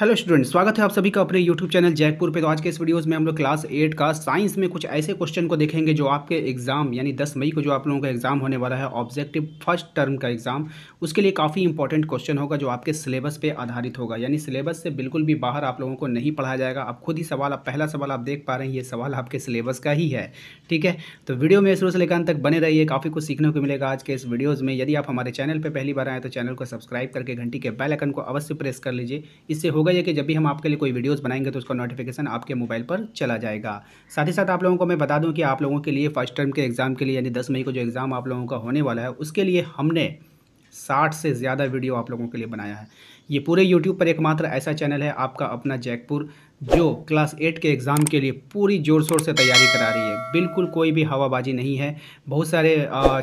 hello student स्वागत है आप सभी का अपने यूट्यूब चैनल जयपुर पे तो आज के इस वीडियोस में हम लोग क्लास एट का साइंस में कुछ ऐसे क्वेश्चन को देखेंगे जो आपके एग्जाम यानी 10 मई को जो आप लोगों का एग्जाम होने वाला है ऑब्जेक्टिव फर्स्ट टर्म का एग्जाम उसके लिए काफ़ी इंपॉर्टेंट क्वेश्चन होगा जो आपके सिलेबस पर आधारित होगा यानी सिलेबस से बिल्कुल भी बाहर आप लोगों को नहीं पढ़ाया जाएगा आप खुद ही सवाल आप पहला सवाल आप देख पा रहे हैं ये सवाल आपके सिलेबस का ही है ठीक है तो वीडियो में शुरू से लेकर अंत तक बने रहिए काफ़ी कुछ सीखने को मिलेगा आज के इस वीडियोज़ में यदि आप हमारे चैनल पर पहली बार आए तो चैनल को सब्सक्राइब करके घंटी के बैलकन को अवश्य प्रेस कर लीजिए इससे होगा वजह ये कि जब भी हम आपके लिए कोई वीडियोस बनाएंगे तो उसका नोटिफिकेशन आपके मोबाइल पर चला जाएगा साथ ही साथ आप लोगों को मैं बता दूं कि आप लोगों के लिए फर्स्ट टर्म के एग्ज़ाम के लिए यानी दस मई को जो एग्ज़ाम आप लोगों का होने वाला है उसके लिए हमने साठ से ज़्यादा वीडियो आप लोगों के लिए बनाया है ये पूरे यूट्यूब पर एकमात्र ऐसा चैनल है आपका अपना जैकपुर जो क्लास एट के एग्ज़ाम के लिए पूरी ज़ोर शोर से तैयारी करा रही है बिल्कुल कोई भी हवाबाजी नहीं है बहुत सारे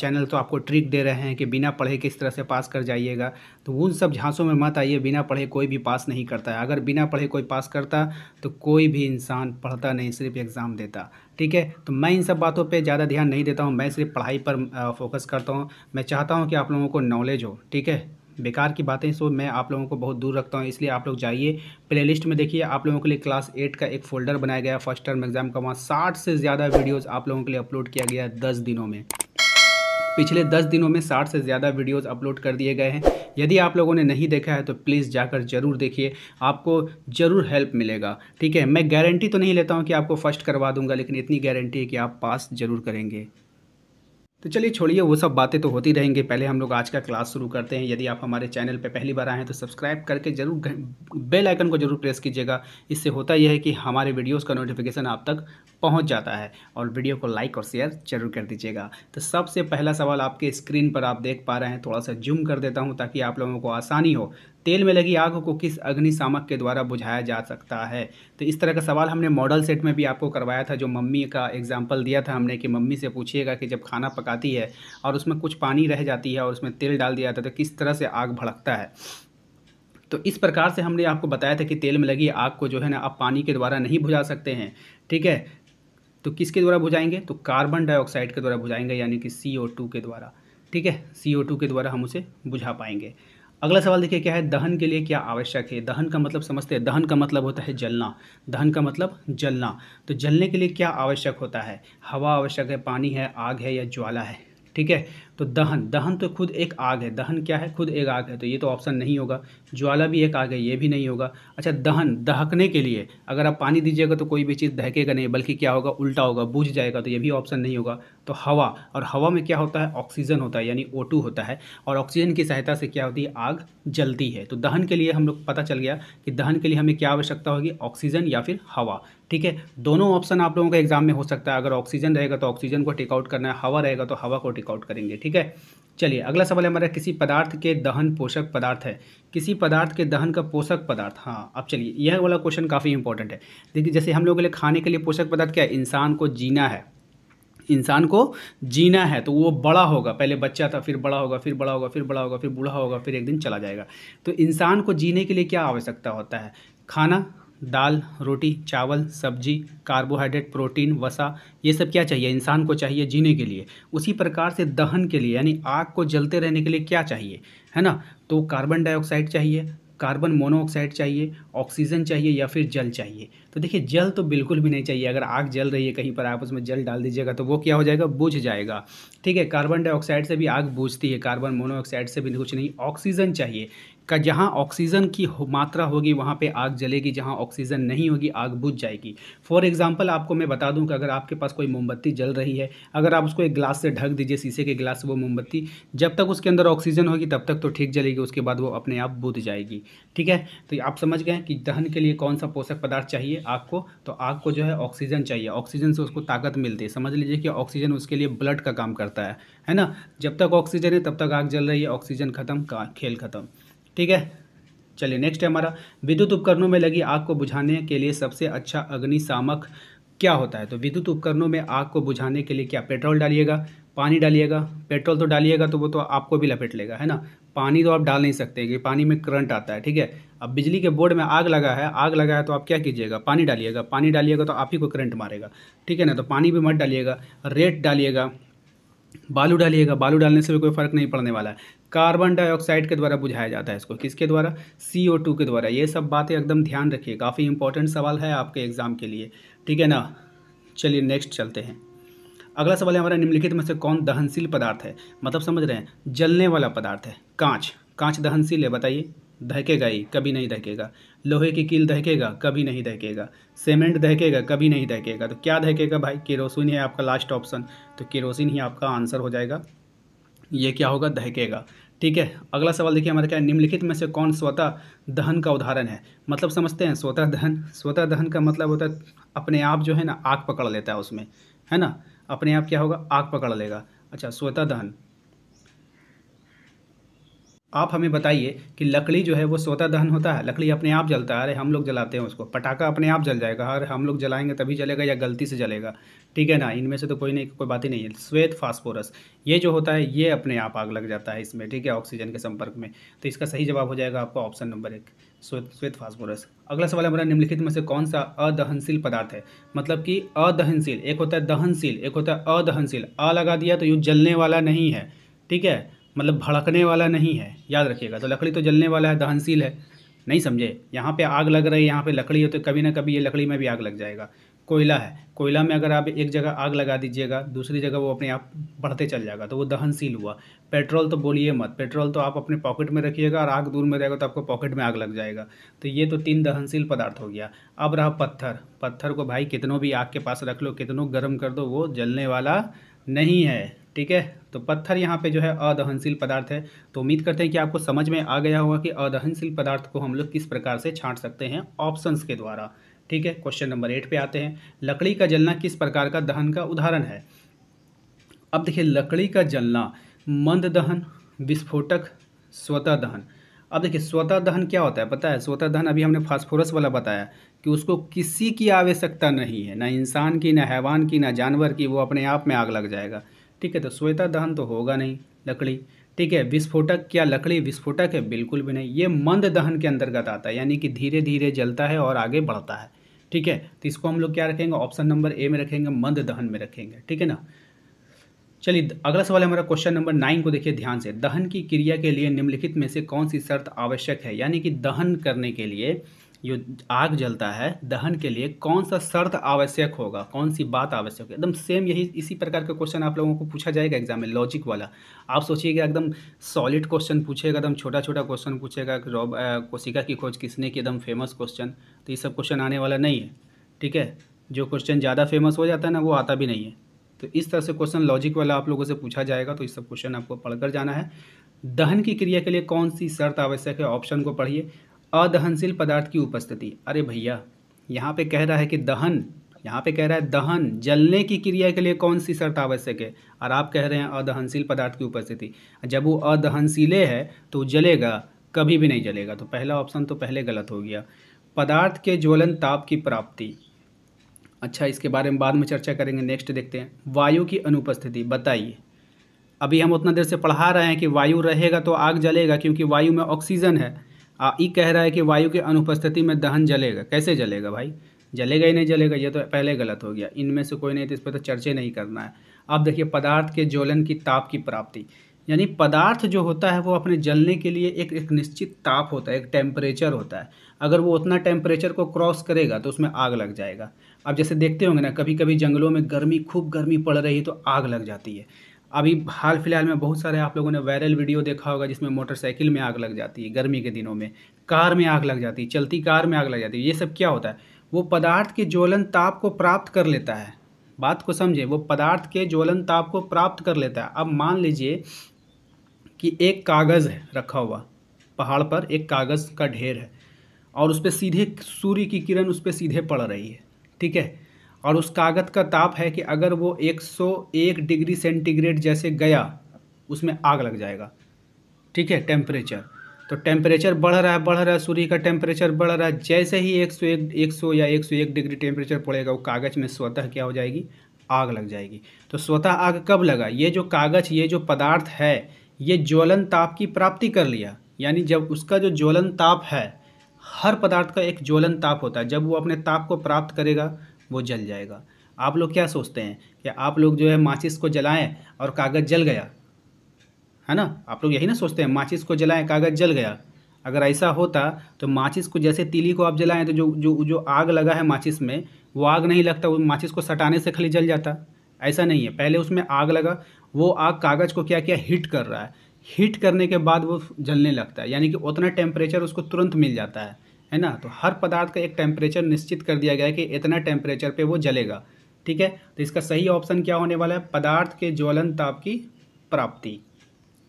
चैनल तो आपको ट्रिक दे रहे हैं कि बिना पढ़े किस तरह से पास कर जाइएगा तो उन सब झांसों में मत आइए बिना पढ़े कोई भी पास नहीं करता है अगर बिना पढ़े कोई पास करता तो कोई भी इंसान पढ़ता नहीं सिर्फ एग्ज़ाम देता ठीक है तो मैं इन सब बातों पर ज़्यादा ध्यान नहीं देता हूँ मैं सिर्फ पढ़ाई पर फोकस करता हूँ मैं चाहता हूँ कि आप लोगों को नॉलेज हो ठीक है बेकार की बातें सो मैं आप लोगों को बहुत दूर रखता हूँ इसलिए आप लोग जाइए प्लेलिस्ट में देखिए आप लोगों के लिए क्लास एट का एक फोल्डर बनाया गया फर्स्ट टर्म एग्जाम का वहाँ साठ से ज़्यादा वीडियोज़ आप लोगों के लिए अपलोड किया गया है दस दिनों में पिछले दस दिनों में साठ से ज़्यादा वीडियोस अपलोड कर दिए गए हैं यदि आप लोगों ने नहीं देखा है तो प्लीज़ जाकर ज़रूर देखिए आपको ज़रूर हेल्प मिलेगा ठीक है मैं गारंटी तो नहीं लेता हूँ कि आपको फर्स्ट करवा दूंगा लेकिन इतनी गारंटी है कि आप पास ज़रूर करेंगे तो चलिए छोड़िए वो सब बातें तो होती रहेंगी पहले हम लोग आज का क्लास शुरू करते हैं यदि आप हमारे चैनल पर पहली बार आए हैं तो सब्सक्राइब करके जरूर बेल आइकन को जरूर प्रेस कीजिएगा इससे होता यह है कि हमारे वीडियोस का नोटिफिकेशन आप तक पहुंच जाता है और वीडियो को लाइक और शेयर जरूर कर दीजिएगा तो सबसे पहला सवाल आपके स्क्रीन पर आप देख पा रहे हैं थोड़ा सा जूम कर देता हूँ ताकि आप लोगों को आसानी हो तेल में लगी आग को किस अग्निशामक के द्वारा बुझाया जा सकता है तो इस तरह का सवाल हमने मॉडल सेट में भी आपको करवाया था जो मम्मी का एग्जाम्पल दिया था हमने कि मम्मी से पूछिएगा कि जब खाना पकाती है और उसमें कुछ पानी रह जाती है और उसमें तेल डाल दिया जाता है तो किस तरह से आग भड़कता है तो इस प्रकार से हमने आपको बताया था कि तेल में लगी आग को जो है ना आप पानी के द्वारा नहीं बुझा सकते हैं ठीक है तो किसके द्वारा बुझाएंगे तो कार्बन डाइऑक्साइड के द्वारा बुझाएंगे यानी कि सी के द्वारा ठीक है सी के द्वारा हम उसे बुझा पाएंगे अगला सवाल देखिए क्या है दहन के लिए क्या आवश्यक है दहन का मतलब समझते हैं दहन का मतलब होता है जलना दहन का मतलब जलना तो जलने के लिए क्या आवश्यक होता है हवा आवश्यक है पानी है आग है या ज्वाला है ठीक है तो दहन दहन तो खुद एक आग है दहन क्या है खुद एक आग है तो ये तो ऑप्शन नहीं होगा ज्वाला भी एक आग है ये भी नहीं होगा अच्छा दहन दहकने के लिए अगर आप पानी दीजिएगा तो कोई भी चीज़ दहकेगा नहीं बल्कि क्या होगा उल्टा होगा बुझ जाएगा तो ये भी ऑप्शन नहीं होगा तो हवा और हवा में क्या होता है ऑक्सीजन होता है यानी ओ होता है और ऑक्सीजन की सहायता से क्या होती है आग जलती है तो दहन के लिए हम लोग पता चल गया कि दहन के लिए हमें क्या आवश्यकता होगी ऑक्सीजन या फिर हवा ठीक है दोनों ऑप्शन आप लोगों का एग्जाम में हो सकता है अगर ऑक्सीजन रहेगा तो ऑक्सीजन को टेकआउट करना है हवा रहेगा तो हवा को टेकआउट करेंगे ठीक ठीक है चलिए अगला सवाल है हमारा किसी पदार्थ के दहन पोषक पदार्थ है किसी पदार्थ के दहन का पोषक पदार्थ हाँ अब चलिए यह वाला क्वेश्चन काफ़ी इंपॉर्टेंट है देखिए जैसे हम लोग के लिए खाने के लिए पोषक पदार्थ क्या है इंसान को जीना है इंसान को जीना है तो वो बड़ा होगा पहले बच्चा था फिर बड़ा होगा फिर बड़ा होगा फिर बड़ा होगा फिर बूढ़ा होगा फिर एक दिन चला जाएगा तो इंसान को जीने के लिए क्या आवश्यकता होता है खाना दाल रोटी चावल सब्जी कार्बोहाइड्रेट प्रोटीन वसा ये सब क्या चाहिए इंसान को चाहिए जीने के लिए उसी प्रकार से दहन के लिए यानी आग को जलते रहने के लिए क्या चाहिए है ना तो कार्बन डाइऑक्साइड चाहिए कार्बन मोनोऑक्साइड चाहिए ऑक्सीजन चाहिए या फिर जल चाहिए तो देखिए जल तो बिल्कुल भी नहीं चाहिए अगर आग जल रही है कहीं पर आप उसमें जल डाल दीजिएगा तो वो क्या हो जाएगा बुझ जाएगा ठीक है कार्बन डाइऑक्साइड से भी आग बुझती है कार्बन मोनोऑक्साइड से भी कुछ नहीं ऑक्सीजन चाहिए का जहाँ ऑक्सीजन की हो, मात्रा होगी वहाँ पे आग जलेगी जहाँ ऑक्सीजन नहीं होगी आग बुझ जाएगी फॉर एग्जांपल आपको मैं बता दूँ कि अगर आपके पास कोई मोमबत्ती जल रही है अगर आप उसको एक ग्लास से ढक दीजिए शीशे के ग्लास से वो मोमबत्ती जब तक उसके अंदर ऑक्सीजन होगी तब तक तो ठीक जलेगी उसके बाद वो अपने आप बुझ जाएगी ठीक है तो आप समझ गए कि दहन के लिए कौन सा पोषक पदार्थ चाहिए आग को तो आग को जो है ऑक्सीजन चाहिए ऑक्सीजन से उसको ताकत मिलती है समझ लीजिए कि ऑक्सीजन उसके लिए ब्लड का काम करता है है ना जब तक ऑक्सीजन है तब तक आग जल रही है ऑक्सीजन खत्म खेल खत्म ठीक है चलिए नेक्स्ट है हमारा विद्युत उपकरणों में लगी आग को बुझाने के लिए सबसे अच्छा अग्निशामक क्या होता है तो विद्युत उपकरणों में आग को बुझाने के लिए क्या पेट्रोल डालिएगा पानी डालिएगा पेट्रोल तो डालिएगा तो वो तो आपको भी लपेट लेगा है ना पानी तो आप डाल नहीं सकते कि पानी में करंट आता है ठीक है अब बिजली के बोर्ड में आग लगा है आग लगा है तो आप क्या कीजिएगा पानी डालिएगा पानी डालिएगा तो आप ही को करंट मारेगा ठीक है ना तो पानी भी मत डालिएगा रेट डालिएगा बालू डालिएगा बालू डालने से भी कोई फ़र्क नहीं पड़ने वाला है कार्बन डाइऑक्साइड के द्वारा बुझाया जाता है इसको किसके द्वारा सी ओ टू के द्वारा ये सब बातें एकदम ध्यान रखिए काफ़ी इंपॉर्टेंट सवाल है आपके एग्ज़ाम के लिए ठीक है ना चलिए नेक्स्ट चलते हैं अगला सवाल है हमारा निम्नलिखित में से कौन दहनशील पदार्थ है मतलब समझ रहे हैं जलने वाला पदार्थ है कांच कांच दहनशील है बताइए दहकेगा ही कभी नहीं दहकेगा लोहे की कील दहकेगा कभी नहीं दहकेगा सीमेंट दहकेगा कभी नहीं दहकेगा तो क्या दहकेगा भाई केरोसिन है आपका लास्ट ऑप्शन तो केरोसिन ही आपका आंसर हो जाएगा ये क्या होगा दहकेगा ठीक है अगला सवाल देखिए हमारे क्या है निम्नलिखित में से कौन स्वतः दहन का उदाहरण है मतलब समझते हैं स्वतः दहन स्वतः दहन का मतलब होता है अपने आप जो है ना आग पकड़ लेता है उसमें है ना अपने आप क्या होगा आग पकड़ लेगा अच्छा स्वतः दहन आप हमें बताइए कि लकड़ी जो है वो स्वतः दहन होता है लकड़ी अपने आप जलता है अरे हम लोग जलाते हैं उसको पटाखा अपने आप जल जाएगा अरे हम लोग जलाएंगे तभी जलेगा या गलती से जलेगा ठीक है ना इनमें से तो कोई नहीं कोई बात ही नहीं है श्वेत फास्फोरस ये जो होता है ये अपने आप आग लग जाता है इसमें ठीक है ऑक्सीजन के संपर्क में तो इसका सही जवाब हो जाएगा आपका ऑप्शन नंबर एक श्वेत श्वेत फास्फोरस अगला सवाल हमारा निम्नलिखित में से कौन सा अदहनशील पदार्थ है मतलब कि अदहनशील एक होता है दहनशील एक होता है अदहनशील अ लगा दिया तो यू जलने वाला नहीं है ठीक है मतलब भड़कने वाला नहीं है याद रखिएगा तो लकड़ी तो जलने वाला है दहनशील है नहीं समझे यहाँ पे आग लग रही है यहाँ पे लकड़ी है तो कभी ना कभी ये लकड़ी में भी आग लग जाएगा कोयला है कोयला में अगर आप एक जगह आग लगा दीजिएगा दूसरी जगह वो अपने आप बढ़ते चल जाएगा तो वो दहनशील हुआ पेट्रोल तो बोलिए मत पेट्रोल तो आप अपने पॉकेट में रखिएगा और आग दूर में रहेगा तो आपको पॉकेट में आग लग जाएगा तो ये तो तीन दहनशील पदार्थ हो गया अब रहा पत्थर पत्थर को भाई कितनों भी आग के पास रख लो कितनों गर्म कर दो वो जलने वाला नहीं है ठीक है तो पत्थर यहाँ पे जो है अदहनशील पदार्थ है तो उम्मीद करते हैं कि आपको समझ में आ गया होगा कि अदहनशील पदार्थ को हम लोग किस प्रकार से छांट सकते हैं ऑप्शंस के द्वारा ठीक है क्वेश्चन नंबर एट पे आते हैं लकड़ी का जलना किस प्रकार का दहन का उदाहरण है अब देखिए लकड़ी का जलना मंद दहन विस्फोटक स्वतः दहन अब देखिए स्वतः दहन क्या होता है पता है स्वतः दहन अभी हमने फास्फोरस वाला बताया कि उसको किसी की आवश्यकता नहीं है ना इंसान की ना हैवान की ना जानवर की वो अपने आप में आग लग जाएगा ठीक है तो श्वेता दहन तो होगा नहीं लकड़ी ठीक है विस्फोटक क्या लकड़ी विस्फोटक है बिल्कुल भी नहीं ये मंद दहन के अंतर्गत आता है यानी कि धीरे धीरे जलता है और आगे बढ़ता है ठीक है तो इसको हम लोग क्या रखेंगे ऑप्शन नंबर ए में रखेंगे मंद दहन में रखेंगे ठीक है ना चलिए अगला सवाल है हमारा क्वेश्चन नंबर नाइन को देखिए ध्यान से दहन की क्रिया के लिए निम्नलिखित में से कौन सी शर्त आवश्यक है यानी कि दहन करने के लिए जो आग जलता है दहन के लिए कौन सा शर्त आवश्यक होगा कौन सी बात आवश्यक होगी एकदम सेम यही इसी प्रकार का क्वेश्चन आप लोगों को पूछा जाएगा एग्जाम में लॉजिक वाला आप सोचिएगा एकदम सॉलिड क्वेश्चन पूछेगा एकदम छोटा छोटा क्वेश्चन पूछेगा रॉब कोशिका की खोज किसने की एकदम फेमस क्वेश्चन तो ये सब क्वेश्चन आने वाला नहीं है ठीक है जो क्वेश्चन ज़्यादा फेमस हो जाता है ना वो आता भी नहीं है तो इस तरह से क्वेश्चन लॉजिक वाला आप लोगों से पूछा जाएगा तो इस सब क्वेश्चन आपको पढ़कर जाना है दहन की क्रिया के लिए कौन सी शर्त आवश्यक है ऑप्शन को पढ़िए अदहनशील पदार्थ की उपस्थिति अरे भैया यहाँ पे कह रहा है कि दहन यहाँ पे कह रहा है दहन जलने की क्रिया के लिए कौन सी शर्त आवश्यक है और आप कह रहे हैं अदहनशील पदार्थ की उपस्थिति जब वो अदहनशीले है तो जलेगा कभी भी नहीं जलेगा तो पहला ऑप्शन तो पहले गलत हो गया पदार्थ के ज्वलन ताप की प्राप्ति अच्छा इसके बारे में बाद में चर्चा करेंगे नेक्स्ट देखते हैं वायु की अनुपस्थिति बताइए अभी हम उतना देर से पढ़ा रहे हैं कि वायु रहेगा तो आग जलेगा क्योंकि वायु में ऑक्सीजन है ई कह रहा है कि वायु के अनुपस्थिति में दहन जलेगा कैसे जलेगा भाई जलेगा ही नहीं जलेगा ये तो पहले गलत हो गया इनमें से कोई नहीं तो इस पर तो चर्चे नहीं करना है अब देखिए पदार्थ के ज्वलन की ताप की प्राप्ति यानी पदार्थ जो होता है वो अपने जलने के लिए एक एक निश्चित ताप होता है एक टेम्परेचर होता है अगर वो उतना टेम्परेचर को क्रॉस करेगा तो उसमें आग लग जाएगा अब जैसे देखते होंगे ना कभी कभी जंगलों में गर्मी खूब गर्मी पड़ रही है तो आग लग जाती है अभी हाल फिलहाल में बहुत सारे आप लोगों ने वायरल वीडियो देखा होगा जिसमें मोटरसाइकिल में आग लग जाती है गर्मी के दिनों में कार में आग लग जाती है चलती कार में आग लग जाती है ये सब क्या होता है वो पदार्थ के ज्वलन ताप को प्राप्त कर लेता है बात को समझे वो पदार्थ के ज्वलन ताप को प्राप्त कर लेता है अब मान लीजिए कि एक कागज़ है रखा हुआ पहाड़ पर एक कागज़ का ढेर है और उस पर सीधे सूर्य की किरण उस पर सीधे पड़ रही है ठीक है और उस कागज़ का ताप है कि अगर वो 101 डिग्री सेंटीग्रेड जैसे गया उसमें आग लग जाएगा ठीक है टेम्परेचर तो टेम्परेचर बढ़ रहा है बढ़ रहा है सूर्य का टेम्परेचर बढ़ रहा है जैसे ही एक सौ एक सौ या एक सौ एक डिग्री टेम्परेचर पड़ेगा वो कागज़ में स्वतः क्या हो जाएगी आग लग जाएगी तो स्वतः आग कब लगा ये जो कागज़ ये जो पदार्थ है ये ज्वलन ताप की प्राप्ति कर लिया यानी जब उसका जो ज्वलन ताप है हर पदार्थ का एक ज्वलन ताप होता है जब वो अपने ताप को प्राप्त करेगा वो जल जाएगा आप लोग क्या सोचते हैं कि आप लोग जो है माचिस को जलाएं और कागज़ जल गया है ना आप लोग यही ना सोचते हैं माचिस को जलाएं कागज़ जल गया अगर ऐसा होता तो माचिस को जैसे तीली को आप जलाएं तो जो जो जो आग लगा है माचिस में वो आग नहीं लगता वो माचिस को सटाने से खाली जल जाता ऐसा नहीं है पहले उसमें आग लगा वो आग कागज़ को क्या किया हीट कर रहा है हीट करने के बाद वो जलने लगता है यानी कि उतना टेम्परेचर उसको तुरंत मिल जाता है है ना तो हर पदार्थ का एक टेम्परेचर निश्चित कर दिया गया है कि इतना टेम्परेचर पे वो जलेगा ठीक है तो इसका सही ऑप्शन क्या होने वाला है पदार्थ के ज्वलन ताप की प्राप्ति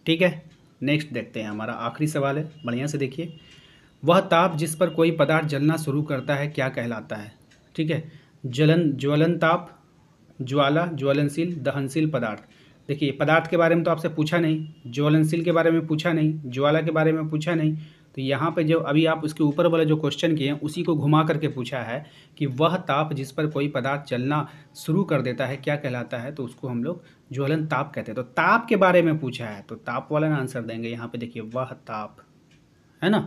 ठीक है नेक्स्ट देखते हैं हमारा आखिरी सवाल है बढ़िया से देखिए वह ताप जिस पर कोई पदार्थ जलना शुरू करता है क्या कहलाता है ठीक है ज्वलन ज्वलन ताप ज्वाला ज्वलनशील दहनशील पदार्थ देखिए पदार्थ के बारे में तो आपसे पूछा नहीं ज्वलनशील के बारे में पूछा नहीं ज्वाला के बारे में पूछा नहीं तो यहाँ पे जो अभी आप उसके ऊपर वाले जो क्वेश्चन किए हैं उसी को घुमा करके पूछा है कि वह ताप जिस पर कोई पदार्थ चलना शुरू कर देता है क्या कहलाता है तो उसको हम लोग ज्वलन ताप कहते हैं तो ताप के बारे में पूछा है तो ताप वाला ना आंसर देंगे यहाँ पे देखिए वह ताप है ना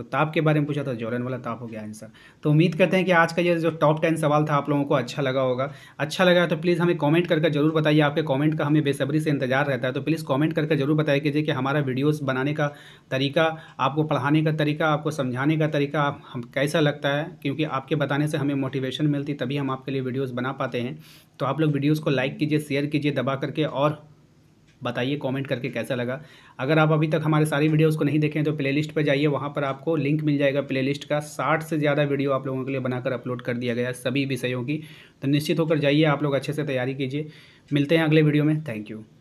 तो ताप के बारे में पूछा था तो जोरन वाला ताप हो गया आंसर तो उम्मीद करते हैं कि आज का ये जो टॉप टेन सवाल था आप लोगों को अच्छा लगा होगा अच्छा लगा तो प्लीज़ हमें कॉमेंट करके जरूर बताइए आपके कॉमेंट का हमें बेसब्री से इंतजार रहता है तो प्लीज़ कॉमेंट करके जरूर बताया कीजिए कि हमारा वीडियोज़ बनाने का तरीका आपको पढ़ाने का तरीका आपको समझाने का तरीका आप हम कैसा लगता है क्योंकि आपके बताने से हमें मोटिवेशन मिलती तभी हम आपके लिए वीडियोज़ बना पाते हैं तो आप लोग वीडियोज़ को लाइक कीजिए शेयर कीजिए दबा करके और बताइए कमेंट करके कैसा लगा अगर आप अभी तक हमारे सारी वीडियोस को नहीं देखें तो प्लेलिस्ट पर जाइए वहाँ पर आपको लिंक मिल जाएगा प्लेलिस्ट का साठ से ज़्यादा वीडियो आप लोगों के लिए बनाकर अपलोड कर दिया गया सभी विषयों की तो निश्चित होकर जाइए आप लोग अच्छे से तैयारी कीजिए मिलते हैं अगले वीडियो में थैंक यू